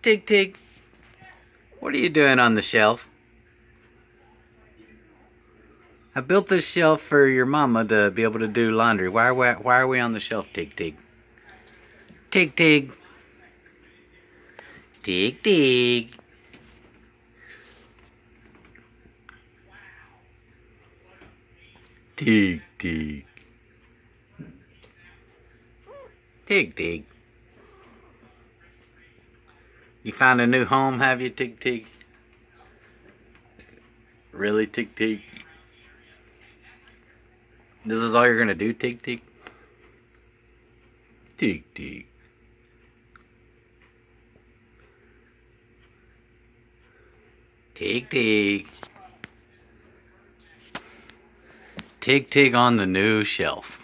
Tig Tig, what are you doing on the shelf? I built this shelf for your mama to be able to do laundry. Why are we, why are we on the shelf, Tig Tig? Tig Tig. Tig Tig. Tig Tig. Tig Tig. You found a new home, have you, Tig Tig? Really, Tig Tig? This is all you're gonna do, Tig Tig? Tig Tig. Tig Tig. Tig Tig on the new shelf.